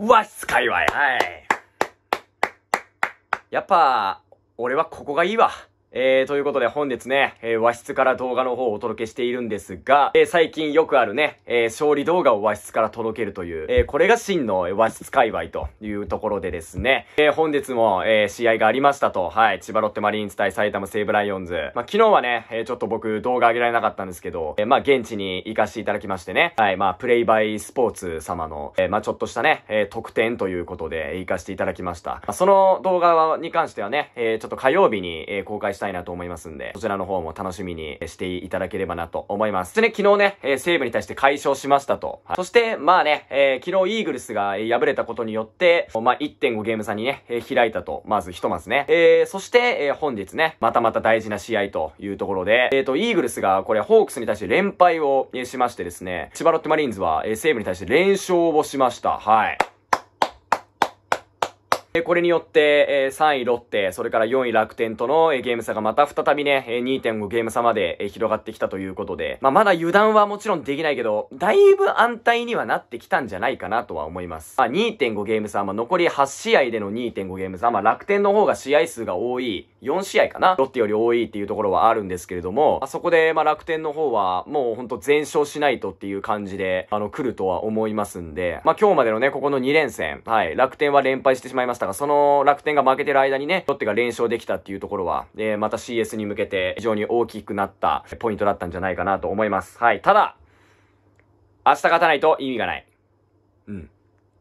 わ和室界隈はい。やっぱ、俺はここがいいわ。えー、ということで本日ね、えー、和室から動画の方をお届けしているんですが、えー、最近よくあるね、えー、勝利動画を和室から届けるという、えー、これが真の和室界隈というところでですね、えー、本日も、えー、試合がありましたと、はい、千葉ロッテマリーンズ対埼玉西武ライオンズ。まあ、昨日はね、えー、ちょっと僕動画上げられなかったんですけど、えー、まあ、現地に行かせていただきましてね、はい、まあ、プレイバイスポーツ様の、えー、まあ、ちょっとしたね、えー、特典ということで行かせていただきました。まあ、その動画に関してはね、えー、ちょっと火曜日に、えー、公開してしたいなと思いますんで、そちらの方も楽しみにしていただければなと思います。でね、昨日ね、えー、西武に対して解消しましたと。はい、そして、まあね、えー、昨日イーグルスが敗れたことによって、まあ1.5ゲーム差にね、えー、開いたと、まずひとまずね。えー、そして、えー、本日ね、またまた大事な試合というところで、えっ、ー、と、イーグルスがこれホークスに対して連敗を、えしましてですね、千葉ロッテマリーンズは、えー、西武に対して連勝をしました。はい。これによって、3位ロッテ、それから4位楽天とのゲーム差がまた再びね、2.5ゲーム差まで広がってきたということで、まあ、まだ油断はもちろんできないけど、だいぶ安泰にはなってきたんじゃないかなとは思います。まあ、2.5ゲーム差、まあ、残り8試合での2.5ゲーム差、まあ、楽天の方が試合数が多い、4試合かなロッテより多いっていうところはあるんですけれども、あそこで、ま楽天の方は、もうほんと全勝しないとっていう感じで、あの、来るとは思いますんで、まあ、今日までのね、ここの2連戦、はい、楽天は連敗してしまいました。したが、その楽天が負けてる間にね、ロッテが連勝できたっていうところは、えー、また CS に向けて非常に大きくなったポイントだったんじゃないかなと思います。はい。ただ、明日勝たないと意味がない。うん。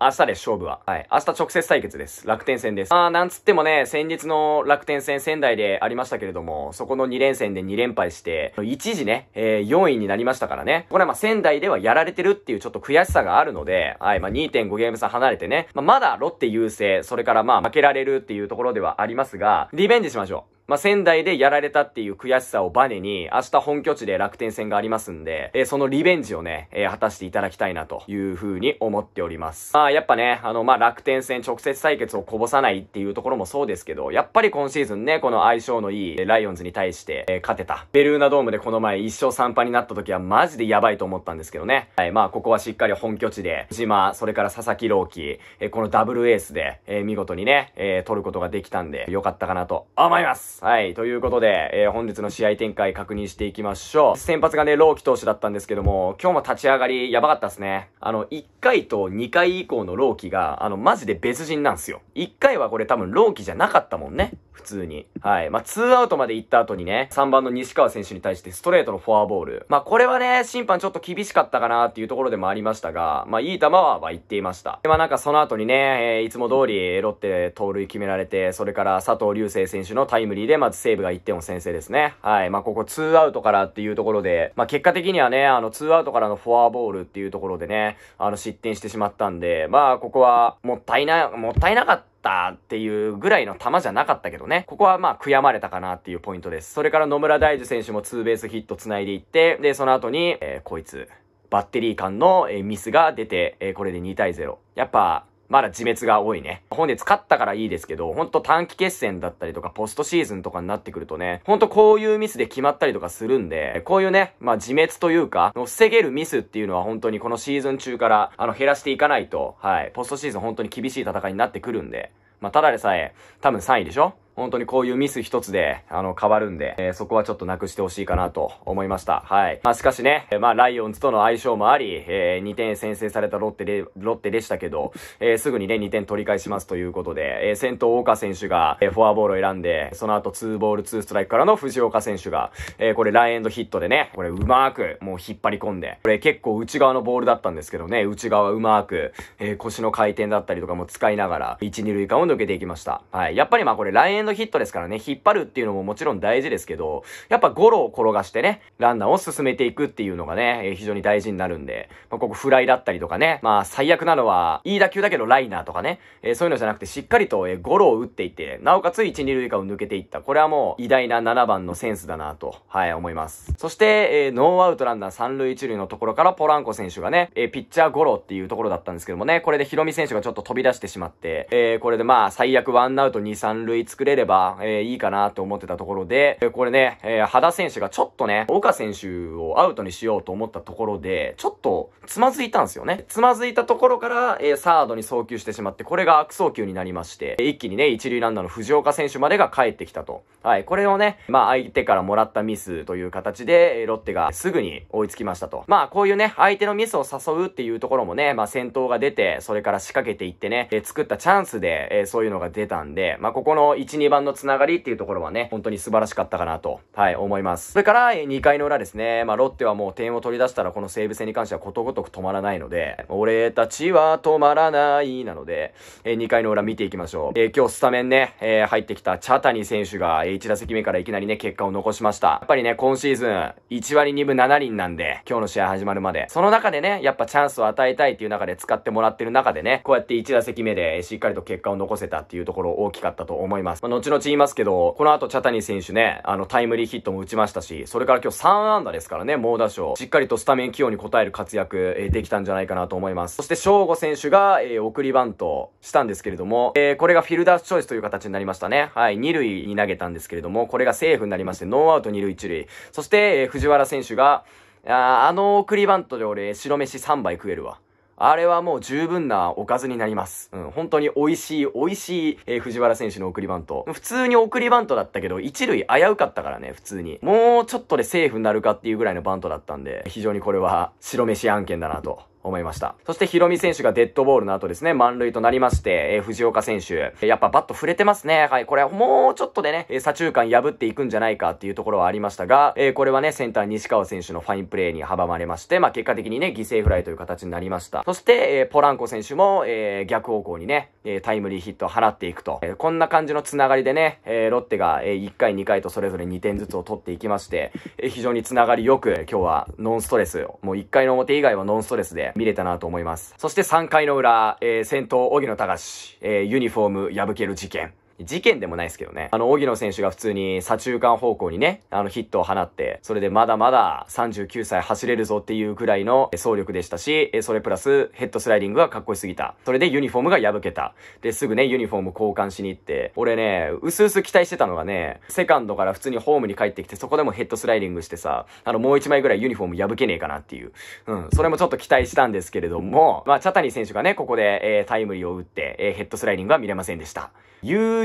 明日で勝負は。はい。明日直接対決です。楽天戦です。まあ、なんつってもね、先日の楽天戦仙台でありましたけれども、そこの2連戦で2連敗して、一時ね、えー、4位になりましたからね。これはまあ仙台ではやられてるっていうちょっと悔しさがあるので、はい。まあ、2.5ゲーム差離れてね、まあ、まだロッテ優勢、それからまあ負けられるっていうところではありますが、リベンジしましょう。まあ、仙台でやられたっていう悔しさをバネに、明日本拠地で楽天戦がありますんで、えー、そのリベンジをね、えー、果たしていただきたいなというふうに思っております。まあ、やっぱね、あの、ま楽天戦直接対決をこぼさないっていうところもそうですけど、やっぱり今シーズンね、この相性のいいライオンズに対して、えー、勝てた。ベルーナドームでこの前一勝3敗になった時はマジでやばいと思ったんですけどね。はい、まあ、ここはしっかり本拠地で、島、それから佐々木朗希、えー、このダブルエースで、えー、見事にね、えー、取ることができたんで、よかったかなと思います。。はい。ということで、えー、本日の試合展開確認していきましょう。先発がね、ローキ投手だったんですけども、今日も立ち上がりやばかったですね。あの、1回と2回以降のローキが、あの、マジで別人なんですよ。1回はこれ多分ローキじゃなかったもんね。普通に。はい。まあ、2アウトまで行った後にね、3番の西川選手に対してストレートのフォアボール。まあ、これはね、審判ちょっと厳しかったかなっていうところでもありましたが、まあ、いい球は、は言っていました。で、まあ、なんかその後にね、えー、いつも通り、ロッテ盗塁決められて、それから佐藤隆生選手のタイムリーで、まず西武が1点を先制ですね。はい。まあ、ここ2アウトからっていうところで、まあ、結果的にはね、あの、2アウトからのフォアボールっていうところでね、あの、失点してしまったんで、まあ、ここは、もったいな、もったいなかった。たっていうぐらいの球じゃなかったけどね。ここはまあ悔やまれたかなっていうポイントです。それから野村大樹選手もツーベースヒット繋いでいって、で、その後に、えー、こいつ、バッテリー間の、えー、ミスが出て、えー、これで2対0。やっぱ、まだ自滅が多いね。本日勝ったからいいですけど、ほんと短期決戦だったりとか、ポストシーズンとかになってくるとね、ほんとこういうミスで決まったりとかするんで、こういうね、まあ自滅というか、防げるミスっていうのは本当にこのシーズン中から、あの、減らしていかないと、はい、ポストシーズン本当に厳しい戦いになってくるんで、まあただでさえ、多分3位でしょ本当にこういうミス一つで、あの、変わるんで、えー、そこはちょっとなくしてほしいかなと思いました。はい。まあ、しかしね、まあ、ライオンズとの相性もあり、えー、2点先制されたロッテで、ロッテでしたけど、えー、すぐにね、2点取り返しますということで、えー、先頭岡選手が、えー、フォアボールを選んで、その後2ボール2ストライクからの藤岡選手が、えー、これライエンドヒットでね、これうまく、もう引っ張り込んで、これ結構内側のボールだったんですけどね、内側うまく、えー、腰の回転だったりとかも使いながら、1、2塁間を抜けていきました。はい。やっぱりまあこれライエンドドヒットですからね、引っ張るっていうのももちろん大事ですけど、やっぱゴロを転がしてね、ランナーを進めていくっていうのがね、非常に大事になるんで、まあ、ここフライだったりとかね、まあ最悪なのは、いい打球だけどライナーとかね、えー、そういうのじゃなくてしっかりと、えー、ゴロを打っていって、なおかつ1、2塁間を抜けていった。これはもう偉大な7番のセンスだなと、はい、思います。そして、えー、ノーアウトランナー3塁1塁のところからポランコ選手がね、えー、ピッチャーゴロっていうところだったんですけどもね、これでヒロミ選手がちょっと飛び出してしまって、えー、これでまあ最悪ワンアウト2、3塁作れれれば、えー、いいかなと思ってたところで、これね、えー、原選手がちょっとね、岡選手をアウトにしようと思ったところで、ちょっとつまずいたんですよね。つまずいたところから、えー、サードに送球してしまって、これが悪送球になりまして、一気にね、一塁ランナーの藤岡選手までが帰ってきたと。はい、これをね、まあ相手からもらったミスという形で、ロッテがすぐに追いつきましたと。まあこういうね、相手のミスを誘うっていうところもね、まあ先頭が出て、それから仕掛けていってね、えー、作ったチャンスで、えー、そういうのが出たんで、まあここの1、1、2番のつながりっていうところはね、本当に素晴らしかったかなと、はい、思います。それから、2回の裏ですね、まあ、ロッテはもう点を取り出したら、この西武戦に関してはことごとく止まらないので、俺たちは止まらないなので、えー、2回の裏見ていきましょう。えー、今日スタメンね、えー、入ってきた茶谷選手が、1打席目からいきなりね、結果を残しました。やっぱりね、今シーズン、1割2分7厘なんで、今日の試合始まるまで、その中でね、やっぱチャンスを与えたいっていう中で使ってもらってる中でね、こうやって1打席目で、しっかりと結果を残せたっていうところ大きかったと思います。後々言いますけど、この後茶谷選手ね、あのタイムリーヒットも打ちましたし、それから今日3安打ですからね、猛打賞。しっかりとスタメン起用に応える活躍、えー、できたんじゃないかなと思います。そして翔吾選手が、えー、送りバントしたんですけれども、えー、これがフィルダーチョイスという形になりましたね。はい、2塁に投げたんですけれども、これがセーフになりまして、ノーアウト2塁1塁。そして、え藤原選手が、ああの送りバントで俺、白飯3杯食えるわ。あれはもう十分なおかずになります。うん、本当に美味しい、美味しい、えー、藤原選手の送りバント。普通に送りバントだったけど、一塁危うかったからね、普通に。もうちょっとでセーフになるかっていうぐらいのバントだったんで、非常にこれは白飯案件だなと思いました。そしてヒロミ選手がデッドボールの後ですね、満塁となりまして、えー、藤岡選手、やっぱバット触れてますね。はい、これもうちょっとでね、左中間破っていくんじゃないかっていうところはありましたが、えー、これはね、センター西川選手のファインプレーに阻まれまして、まあ、結果的にね、犠牲フライという形になりました。そして、えー、ポランコ選手も、えー、逆方向にね、えタイムリーヒットを放っていくと、えこんな感じのつながりでね、えロッテが、え1回2回とそれぞれ2点ずつを取っていきまして、え非常につながりよく、今日はノンストレス、もう1回の表以外はノンストレスで、見れたなと思います。そして3回の裏、えー、先頭、荻野隆、えー、ユニフォーム破ける事件。事件でもないですけどね。あの、荻野選手が普通に左中間方向にね、あのヒットを放って、それでまだまだ39歳走れるぞっていうくらいの走力でしたし、それプラスヘッドスライディングがかっこよすぎた。それでユニフォームが破けた。で、すぐね、ユニフォーム交換しに行って、俺ね、うすうす期待してたのがね、セカンドから普通にホームに帰ってきて、そこでもヘッドスライディングしてさ、あの、もう一枚ぐらいユニフォーム破けねえかなっていう。うん、それもちょっと期待したんですけれども、まあ、茶谷選手がね、ここで、えー、タイムリーを打って、えー、ヘッドスライディングは見れませんでした。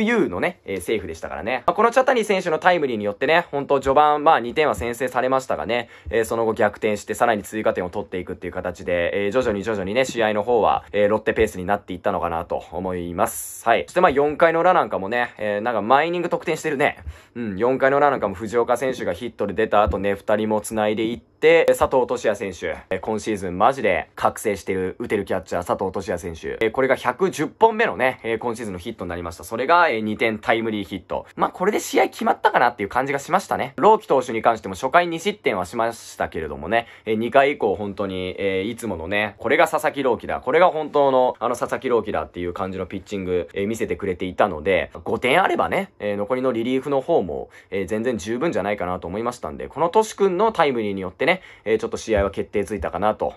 UU のね、えー、セーフでしたからね。まあ、この茶谷選手のタイムリーによってね、本当序盤、まあ2点は先制されましたがね、えー、その後逆転してさらに追加点を取っていくっていう形で、えー、徐々に徐々にね、試合の方は、えー、ロッテペースになっていったのかなと思います。はい。そしてまあ4回の裏なんかもね、えー、なんかマイニング得点してるね。うん、4回の裏なんかも藤岡選手がヒットで出た後ね、2人も繋いでいって、、佐藤俊也選手、今シーズンマジで覚醒してる、打てるキャッチャー佐藤俊也選手、これが110本目のね、今シーズンのヒットになりました。それが2点タイムリーヒット。まあ、これで試合決まったかなっていう感じがしましたね。朗希投手に関しても初回2失点はしましたけれどもね、2回以降本当に、いつものね、これが佐々木朗希だ、これが本当のあの佐々木朗希だっていう感じのピッチング、見せてくれていたので、5点あればね、残りのリリーフの方も、全然十分じゃないかなと思いましたんで、このトシ君のタイムリーによってね、ね、えちょっと試合は決定ついたかなと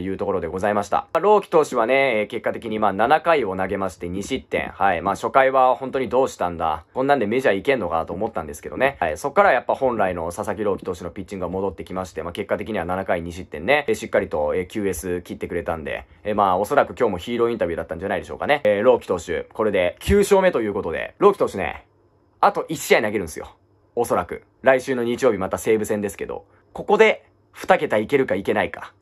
いうところでございました。ローキ投手はね、結果的にまあ7回を投げまして2失点。はい。まあ初回は本当にどうしたんだ。こんなんでメジャーいけんのかと思ったんですけどね。はい。そっからやっぱ本来の佐々木朗希投手のピッチングが戻ってきまして、まあ結果的には7回2失点ね。しっかりと QS 切ってくれたんで、えまあおそらく今日もヒーローインタビューだったんじゃないでしょうかね。えー、朗希投手、これで9勝目ということで、朗希投手ね、あと1試合投げるんですよ。おそらく。来週の日曜日また西武戦ですけど、ここで2桁いけるかいけないか。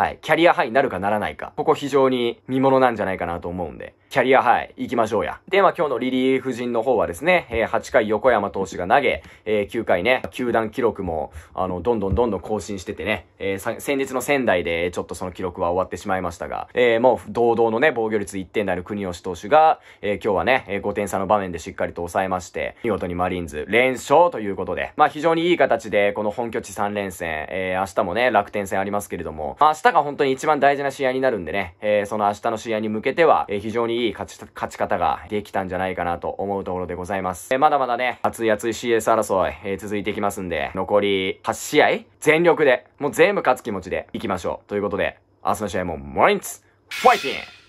はい、キャリアハイになるかならないか、ここ非常に見物なんじゃないかなと思うんで、キャリアハイ行きましょうや。で、まあ今日のリリーフ陣の方はですね、えー、8回横山投手が投げ、えー、9回ね、球団記録も、あの、どんどんどんどん更新しててね、えー、先日の仙台でちょっとその記録は終わってしまいましたが、えー、もう堂々のね、防御率1点である国吉投手が、えー、今日はね、えー、5点差の場面でしっかりと抑えまして、見事にマリーンズ連勝ということで、まあ非常にいい形で、この本拠地3連戦、えー、明日もね、楽天戦ありますけれども、まあ明日が本当に一番大事な試合になるんでね、えー、その明日の試合に向けては、えー、非常にいい勝ち、勝ち方ができたんじゃないかなと思うところでございます。えー、まだまだね、熱い熱い CS 争い、えー、続いていきますんで、残り8試合全力で、もう全部勝つ気持ちでいきましょう。ということで、明日の試合もモリンツファイティン